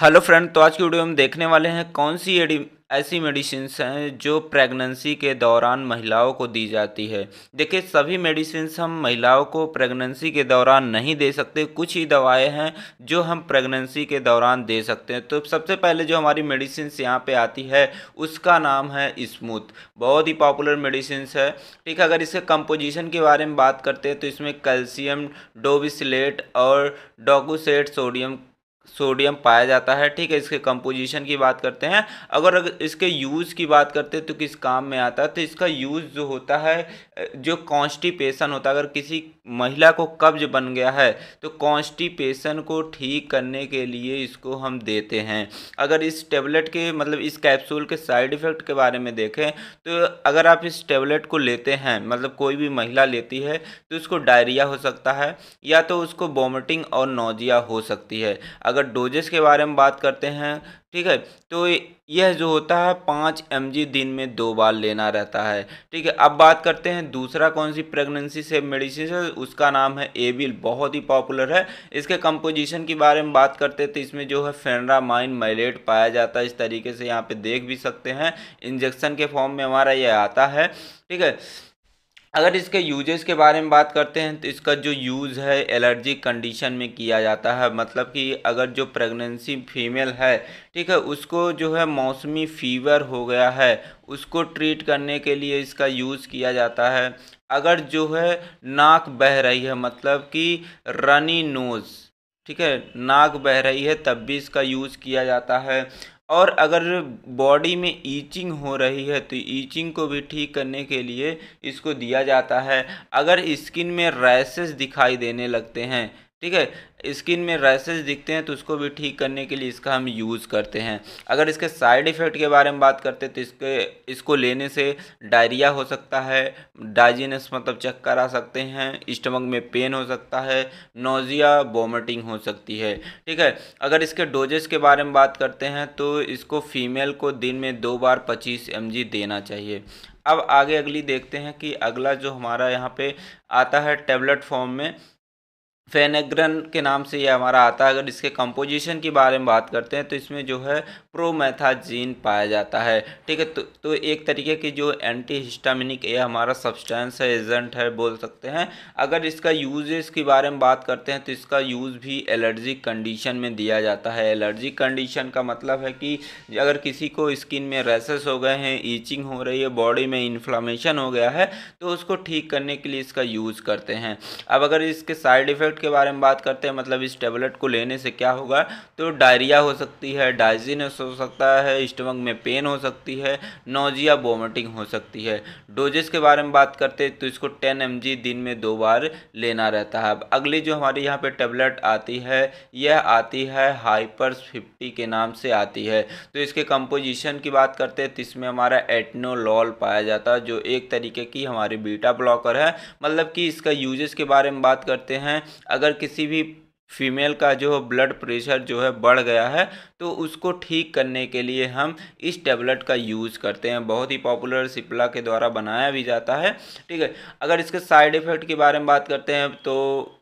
hello friend तो आज की वीडियो में देखने वाले हैं कौन सी ऐसी मेडिसिन हैं जो प्रेगनेंसी के दौरान महिलाओं को दी जाती है देखिए सभी मेडिसिन हम महिलाओं को प्रेगनेंसी के दौरान नहीं दे सकते कुछ ही दवाएं हैं जो हम प्रेगनेंसी के दौरान दे सकते हैं तो सबसे पहले जो हमारी मेडिसिन यहाँ पे आती है उसका नाम है स्मूथ बहुत ही पॉपुलर मेडिसिन है ठीक है अगर इसके कंपोजिशन के बारे में बात करते हैं तो इसमें कैल्शियम डोबिसलेट और डोगोसेट सोडियम सोडियम पाया जाता है ठीक है इसके कंपोजिशन की बात करते हैं अगर अगर इसके यूज़ की बात करते हैं तो किस काम में आता है तो इसका यूज़ जो होता है जो कॉन्स्टिपेशन होता है अगर किसी महिला को कब्ज बन गया है तो कॉन्स्टिपेशन को ठीक करने के लिए इसको हम देते हैं अगर इस टेबलेट के मतलब इस कैप्सूल के साइड इफ़ेक्ट के बारे में देखें तो अगर आप इस टेबलेट को लेते हैं मतलब कोई भी महिला लेती है तो उसको डायरिया हो सकता है या तो उसको वॉमिटिंग और नोजिया हो सकती है अगर डोजेस के बारे में बात करते हैं ठीक है तो यह जो होता है पाँच एम दिन में दो बार लेना रहता है ठीक है अब बात करते हैं दूसरा कौन सी प्रेगनेंसी से मेडिसिन से उसका नाम है एबिल बहुत ही पॉपुलर है इसके कंपोजिशन के बारे में बात करते हैं तो इसमें जो है फेनरामाइन माइलेट पाया जाता है इस तरीके से यहाँ पे देख भी सकते हैं इंजेक्शन के फॉर्म में हमारा यह आता है ठीक है अगर इसके यूजेस के बारे में बात करते हैं तो इसका जो यूज़ है एलर्जी कंडीशन में किया जाता है मतलब कि अगर जो प्रेगनेंसी फीमेल है ठीक है उसको जो है मौसमी फीवर हो गया है उसको ट्रीट करने के लिए इसका यूज़ किया जाता है अगर जो है नाक बह रही है मतलब कि रनी नोज़ ठीक है नाक बह रही है तब भी इसका यूज़ किया जाता है और अगर बॉडी में ईचिंग हो रही है तो ईचिंग को भी ठीक करने के लिए इसको दिया जाता है अगर स्किन में रैसेस दिखाई देने लगते हैं ठीक है स्किन में रैसेज दिखते हैं तो उसको भी ठीक करने के लिए इसका हम यूज़ करते हैं अगर इसके साइड इफ़ेक्ट के बारे में बात करते हैं तो इसके इसको लेने से डायरिया हो सकता है डाइजीनस मतलब चक्कर आ सकते हैं स्टमक में पेन हो सकता है नोज़िया वोमिटिंग हो सकती है ठीक है अगर इसके डोजेस के बारे में बात करते हैं तो इसको फीमेल को दिन में दो बार पच्चीस एम देना चाहिए अब आगे अगली देखते हैं कि अगला जो हमारा यहाँ पे आता है टेबलेट फॉर्म में फेनेग्रन के नाम से ये हमारा आता है अगर इसके कंपोजिशन के बारे में बात करते हैं तो इसमें जो है प्रोमेथाजीन पाया जाता है ठीक है तो तो एक तरीके की जो एंटी हिस्टामिनिक ये हमारा सब्सटेंस है एजेंट है बोल सकते हैं अगर इसका यूजेस के बारे में बात करते हैं तो इसका यूज़ भी एलर्जिक कंडीशन में दिया जाता है एलर्जिक कंडीशन का मतलब है कि अगर किसी को स्किन में रेसेस हो गए हैं ईचिंग हो रही है बॉडी में इन्फ्लामेशन हो गया है तो उसको ठीक करने के लिए इसका यूज़ करते हैं अब अगर इसके साइड इफ़ेक्ट के बारे में बात करते हैं मतलब इस टेबलेट को लेने से क्या होगा तो डायरिया हो सकती है डाइजीनेस हो सकता है स्टमक में पेन हो सकती है नोजिया वोमिटिंग हो सकती है डोजेस के बारे में बात करते तो इसको टेन एम दिन में दो बार लेना रहता है अब अगली जो हमारे यहाँ पे टेबलेट आती है यह आती है हाइपर्स फिफ्टी के नाम से आती है तो इसके कंपोजिशन की बात करते हैं तो इसमें हमारा एटनोलॉल पाया जाता है जो एक तरीके की हमारी बीटा ब्लॉकर है मतलब कि इसका यूजेस के बारे में बात करते हैं अगर किसी भी फीमेल का जो ब्लड प्रेशर जो है बढ़ गया है तो उसको ठीक करने के लिए हम इस टेबलेट का यूज़ करते हैं बहुत ही पॉपुलर सिप्ला के द्वारा बनाया भी जाता है ठीक है अगर इसके साइड इफ़ेक्ट के बारे में बात करते हैं तो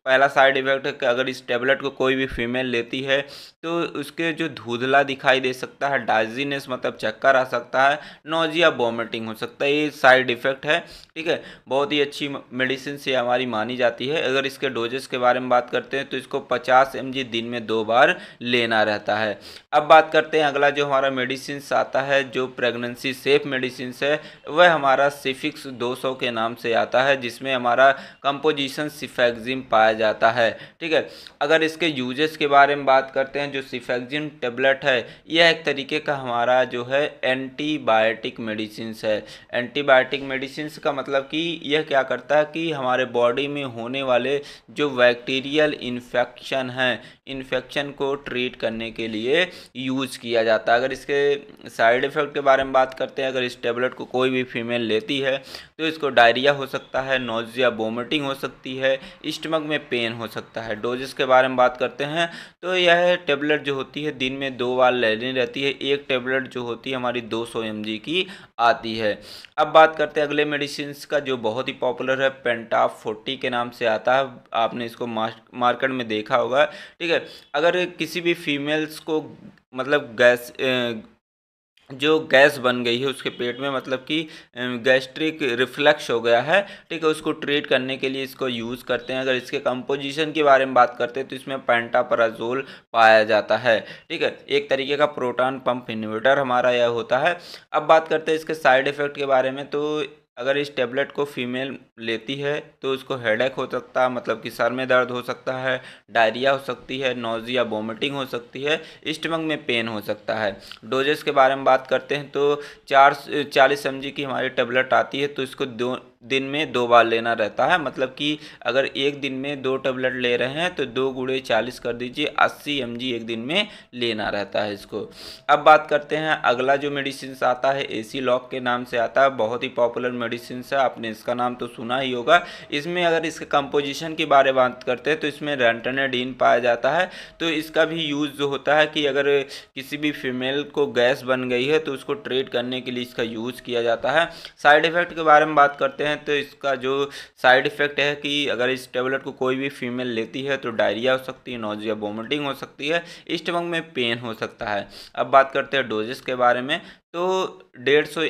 पहला साइड इफ़ेक्ट है कि अगर इस टेबलेट को कोई भी फीमेल लेती है तो उसके जो धुंधला दिखाई दे सकता है डाइजीनेस मतलब चक्कर आ सकता है नोजिया वॉमिटिंग हो सकता है ये साइड इफ़ेक्ट है ठीक है बहुत ही अच्छी मेडिसिन से हमारी मानी जाती है अगर इसके डोजेस के बारे में बात करते हैं तो इसको पचास एम दिन में दो बार लेना रहता है अब बात करते हैं अगला जो हमारा मेडिसिन आता है जो प्रेगनेंसी सेफ मेडिसिन है वह हमारा सिफिक्स 200 के नाम से आता है जिसमें हमारा कंपोजिशन सिफेक्जिम पाया जाता है ठीक है अगर इसके यूजेस के बारे में बात करते हैं जो सिफेक्जिम टेबलेट है यह एक तरीके का हमारा जो है एंटीबायोटिक मेडिसिन है एंटीबायोटिक मेडिसिन का मतलब कि यह क्या करता है कि हमारे बॉडी में होने वाले जो बैक्टीरियल इन्फेक्शन इन्फेक्शन है इन्फेक्शन को ट्रीट करने के लिए यूज़ किया जाता है अगर इसके साइड इफ़ेक्ट के बारे में बात करते हैं अगर इस टेबलेट को कोई भी फीमेल लेती है तो इसको डायरिया हो सकता है नोजिया वोमिटिंग हो सकती है स्टमक में पेन हो सकता है डोजेस के बारे में बात करते हैं तो यह टेबलेट जो होती है दिन में दो बार लेनी रहती है एक टेबलेट जो होती है हमारी दो सौ की आती है अब बात करते हैं अगले मेडिसिन का जो बहुत ही पॉपुलर है पेंटाफ फोर्टी के नाम से आता है आपने इसको मार्केट में देखा लिखा होगा ठीक है अगर किसी भी फीमेल्स को मतलब गैस जो गैस बन गई है उसके पेट में मतलब कि गैस्ट्रिक रिफ्लक्स हो गया है ठीक है उसको ट्रीट करने के लिए इसको यूज़ करते हैं अगर इसके कंपोजिशन के बारे में बात करते हैं तो इसमें पेंटापराजोल पाया जाता है ठीक है एक तरीके का प्रोटॉन पंप इन्वर्टर हमारा यह होता है अब बात करते हैं इसके साइड इफ़ेक्ट के बारे में तो अगर इस टेबलेट को फीमेल लेती है तो उसको हेडेक हो सकता है मतलब कि सर में दर्द हो सकता है डायरिया हो सकती है नोज़िया वोमिटिंग हो सकती है स्टमक में पेन हो सकता है डोजेस के बारे में बात करते हैं तो चार चालीस एम की हमारी टेबलेट आती है तो इसको दो दिन में दो बार लेना रहता है मतलब कि अगर एक दिन में दो टेबलेट ले रहे हैं तो दो गुड़े चालीस कर दीजिए अस्सी एम एक दिन में लेना रहता है इसको अब बात करते हैं अगला जो मेडिसिन आता है एसी लॉक के नाम से आता है बहुत ही पॉपुलर मेडिसिन है आपने इसका नाम तो सुना ही होगा इसमें अगर इसके कंपोजिशन के बारे में बात करते हैं तो इसमें रेंटनेडीन पाया जाता है तो इसका भी यूज़ जो होता है कि अगर किसी भी फीमेल को गैस बन गई है तो उसको ट्रीट करने के लिए इसका यूज़ किया जाता है साइड इफ़ेक्ट के बारे में बात करते हैं हैं तो इसका जो साइड इफेक्ट है कि अगर इस टेबलेट को कोई भी फीमेल लेती है तो डायरिया हो सकती है नोजिया वोमिटिंग हो सकती है स्टमक में पेन हो सकता है अब बात करते हैं डोजेस के बारे में तो डेढ़ सौ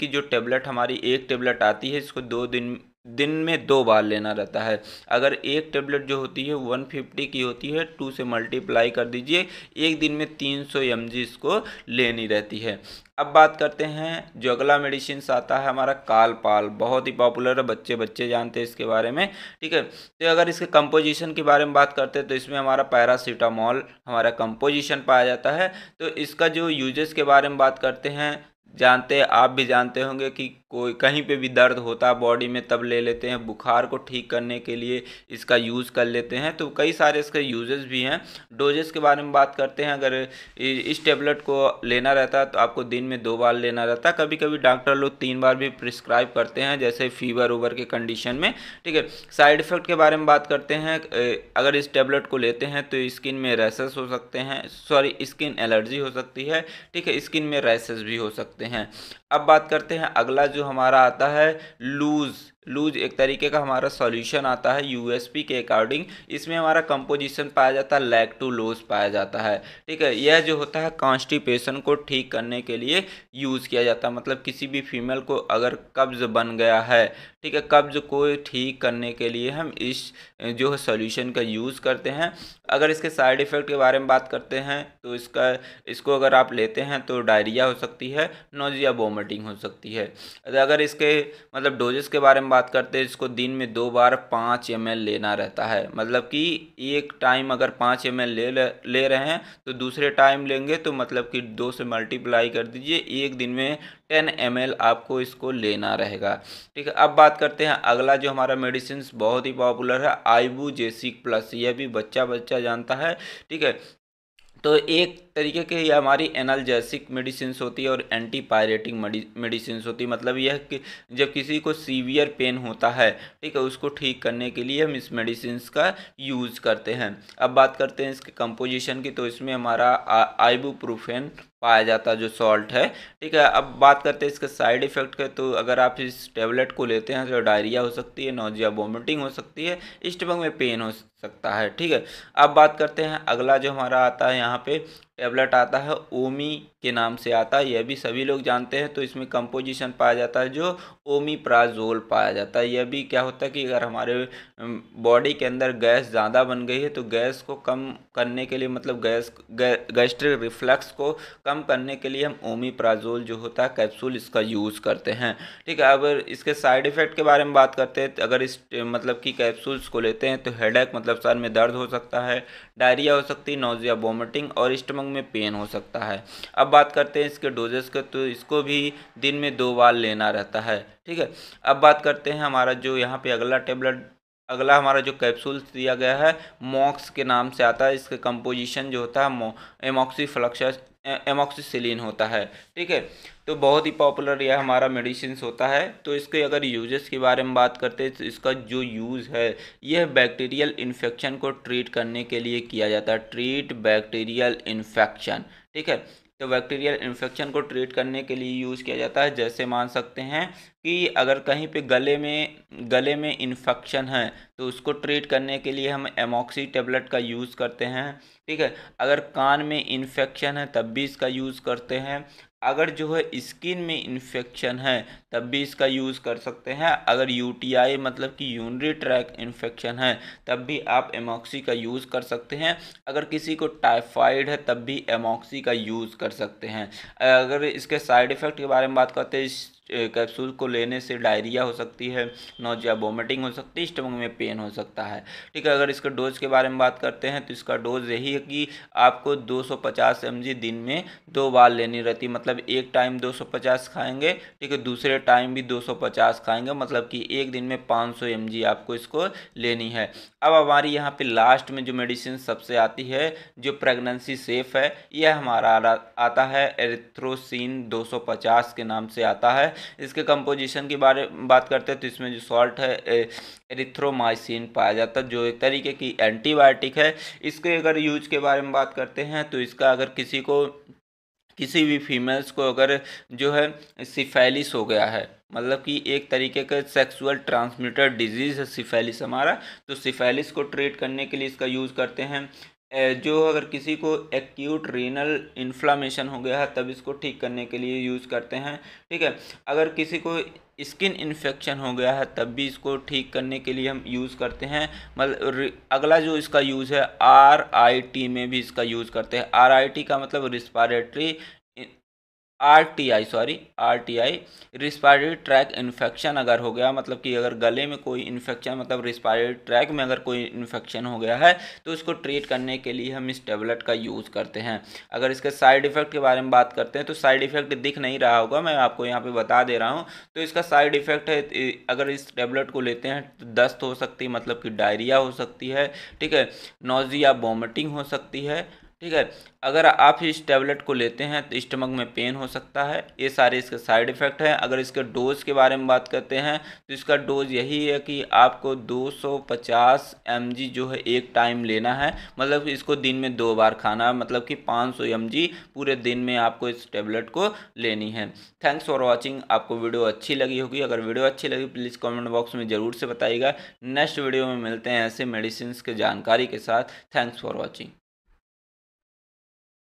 की जो टेबलेट हमारी एक टेबलेट आती है इसको दो दिन दिन में दो बार लेना रहता है अगर एक टेबलेट जो होती है 150 की होती है टू से मल्टीप्लाई कर दीजिए एक दिन में 300 सौ इसको लेनी रहती है अब बात करते हैं जो अगला मेडिसिन आता है हमारा कालपाल बहुत ही पॉपुलर है बच्चे बच्चे जानते हैं इसके बारे में ठीक है तो अगर इसके कंपोजिशन के बारे में बात करते हैं तो इसमें हमारा पैरासीटामॉल हमारा कंपोजिशन पाया जाता है तो इसका जो यूजेस के बारे में बात करते हैं जानते आप भी जानते होंगे कि कोई कहीं पे भी दर्द होता है बॉडी में तब ले लेते हैं बुखार को ठीक करने के लिए इसका यूज़ कर लेते हैं तो कई सारे इसके यूजेस भी हैं डोजेस के बारे में बात करते हैं अगर इस टेबलेट को लेना रहता है तो आपको दिन में दो बार लेना रहता है कभी कभी डॉक्टर लोग तीन बार भी प्रिस्क्राइब करते हैं जैसे फीवर उवर के कंडीशन में ठीक है साइड इफ़ेक्ट के बारे में बात करते हैं अगर इस टेबलेट को लेते हैं तो स्किन में रैसेस हो सकते हैं सॉरी स्किन एलर्जी हो सकती है ठीक है स्किन में रैसेस भी हो सकते हैं सकते हैं अब बात करते हैं अगला जो हमारा आता है लूज़ लूज एक तरीके का हमारा सॉल्यूशन आता है यूएसपी के अकॉर्डिंग इसमें हमारा कंपोजिशन पाया जाता है लैग टू लोज पाया जाता है ठीक है यह जो होता है कॉन्स्टिपेशन को ठीक करने के लिए यूज़ किया जाता है मतलब किसी भी फीमेल को अगर कब्ज बन गया है ठीक है कब्ज को ठीक करने के लिए हम इस जो है सोल्यूशन का यूज़ करते हैं अगर इसके साइड इफ़ेक्ट के बारे में बात करते हैं तो इसका इसको अगर आप लेते हैं तो डायरिया हो सकती है नोजिया वोमिटिंग हो सकती है अगर इसके मतलब डोजेस के बारे में बात करते हैं इसको दिन में दो बार पाँच एम लेना रहता है मतलब कि एक टाइम अगर पाँच एम ले ले रहे हैं तो दूसरे टाइम लेंगे तो मतलब कि दो से मल्टीप्लाई कर दीजिए एक दिन में टेन एम आपको इसको लेना रहेगा ठीक है अब बात करते हैं अगला जो हमारा मेडिसिन बहुत ही पॉपुलर है आईबू जेसिक प्लस यह भी बच्चा बच्चा जानता है ठीक है तो एक तरीके के ये हमारी एनाल्जेसिक मेडिसिन होती है और एंटी पायरेटिक मेडिसिन होती है मतलब यह कि जब किसी को सीवियर पेन होता है ठीक है उसको ठीक करने के लिए हम इस मेडिसिन का यूज़ करते हैं अब बात करते हैं इसके कंपोजिशन की तो इसमें हमारा आइबू पाया जाता है जो सॉल्ट है ठीक है अब बात करते हैं इसके साइड इफेक्ट के तो अगर आप इस टेबलेट को लेते हैं तो डायरिया हो सकती है नोजिया वॉमिटिंग हो सकती है स्टमक में पेन हो सकता है ठीक है अब बात करते हैं अगला जो हमारा आता है यहाँ पे टेबलेट आता है ओमी के नाम से आता है यह भी सभी लोग जानते हैं तो इसमें कंपोजिशन पाया जाता है जो ओमी प्राजोल पाया जाता है यह भी क्या होता है कि अगर हमारे बॉडी के अंदर गैस ज़्यादा बन गई है तो गैस को कम करने के लिए मतलब गैस गैस्ट्रिक रिफ्लक्स को कम करने के लिए हम ओमीप्राजोल जो होता है कैप्सूल इसका यूज़ करते हैं ठीक है अब इसके साइड इफ़ेक्ट के बारे में बात करते हैं तो अगर इस मतलब कि कैप्सूल्स को लेते हैं तो हेडेक मतलब सर में दर्द हो सकता है डायरिया हो सकती है नोजिया वोमिटिंग और स्टमक अंग में पेन हो सकता है अब बात करते हैं इसके डोजेस के तो इसको भी दिन में दो बार लेना रहता है ठीक है अब बात करते हैं हमारा जो यहाँ पे अगला टेबलेट अगला हमारा जो कैप्सूल दिया गया है मॉक्स के नाम से आता है इसका कंपोजिशन जो होता है एमोक्सी फ्लक्स एमोक्सिसिलिन होता है ठीक है तो बहुत ही पॉपुलर यह हमारा मेडिसिन होता है तो इसके अगर यूजेस के बारे में बात करते हैं तो इसका जो यूज़ है यह बैक्टीरियल इन्फेक्शन को ट्रीट करने के लिए किया जाता है ट्रीट बैक्टीरियल इन्फेक्शन ठीक है तो बैक्टीरियल इन्फेक्शन को ट्रीट करने के लिए यूज़ किया जाता है जैसे मान सकते हैं कि अगर कहीं पे गले में गले में इन्फेक्शन है तो उसको ट्रीट करने के लिए हम एमोक्सी टेबलेट का यूज़ करते हैं ठीक है अगर कान में इन्फेक्शन है तब भी इसका यूज़ करते हैं अगर जो है स्किन में इन्फेक्शन है तब भी इसका यूज़ कर सकते हैं अगर यूटीआई मतलब कि यूनरी ट्रैक इन्फेक्शन है तब भी आप एमोक्सी का यूज़ कर सकते हैं अगर किसी को टाइफाइड है तब भी एमोक्सी का यूज़ कर सकते हैं अगर इसके साइड इफ़ेक्ट के बारे में बात करते हैं कैप्सूल को लेने से डायरिया हो सकती है नोजिया वोमिटिंग हो सकती है स्टमक में पेन हो सकता है ठीक है अगर इसके डोज के बारे में बात करते हैं तो इसका डोज यही है कि आपको 250 सौ दिन में दो बार लेनी रहती है मतलब एक टाइम 250 खाएंगे ठीक है दूसरे टाइम भी 250 खाएंगे मतलब कि एक दिन में 500 सौ आपको इसको लेनी है अब हमारी यहाँ पे लास्ट में जो मेडिसिन सबसे आती है जो प्रेगनेंसी सेफ है यह हमारा आता है एरिथ्रोसिन 250 के नाम से आता है इसके कंपोजिशन की बारे बात करते हैं तो इसमें जो सॉल्ट है एरिथ्रोमाइसिन पाया जाता है जो एक तरीके की एंटीबायोटिक है इसके अगर यूज के बारे में बात करते हैं तो इसका अगर किसी को किसी भी फीमेल्स को अगर जो है सिफेलिस हो गया है मतलब कि एक तरीके का सेक्सुअल ट्रांसमिटर डिजीज़ है सिफेलिस हमारा तो सिफेलिस को ट्रीट करने के लिए इसका यूज़ करते हैं जो अगर किसी को एक्यूट रीनल इन्फ्लामेशन हो गया है तब इसको ठीक करने के लिए यूज़ करते हैं ठीक है अगर किसी को स्किन इन्फेक्शन हो गया है तब भी इसको ठीक करने के लिए हम यूज़ करते हैं मतलब अगला जो इसका यूज़ है आर आई टी में भी इसका यूज़ करते हैं आर आई टी का मतलब respiratory RTI sorry RTI respiratory track infection अगर हो गया मतलब कि अगर गले में कोई इन्फेक्शन मतलब रिस्पायरेटरी ट्रैक में अगर कोई इन्फेक्शन हो गया है तो इसको ट्रीट करने के लिए हम इस टेबलेट का यूज़ करते हैं अगर इसके साइड इफ़ेक्ट के बारे में बात करते हैं तो साइड इफ़ेक्ट दिख नहीं रहा होगा मैं आपको यहाँ पर बता दे रहा हूँ तो इसका साइड इफ़ेक्ट है अगर इस टेबलेट को लेते हैं तो दस्त हो सकती है मतलब कि डायरिया हो सकती है ठीक है नोजिया वॉमिटिंग हो सकती है ठीक है अगर आप इस टैबलेट को लेते हैं तो स्टमक में पेन हो सकता है ये सारे इसके साइड इफ़ेक्ट हैं अगर इसके डोज़ के बारे में बात करते हैं तो इसका डोज़ यही है कि आपको 250 सौ जो है एक टाइम लेना है मतलब इसको दिन में दो बार खाना है मतलब कि 500 सौ पूरे दिन में आपको इस टैबलेट को लेनी है थैंक्स फॉर वॉचिंग आपको वीडियो अच्छी लगी होगी अगर वीडियो अच्छी लगी प्लीज़ कॉमेंट बॉक्स में ज़रूर से बताइएगा नेक्स्ट वीडियो में मिलते हैं ऐसे मेडिसिन के जानकारी के साथ थैंक्स फॉर वॉचिंग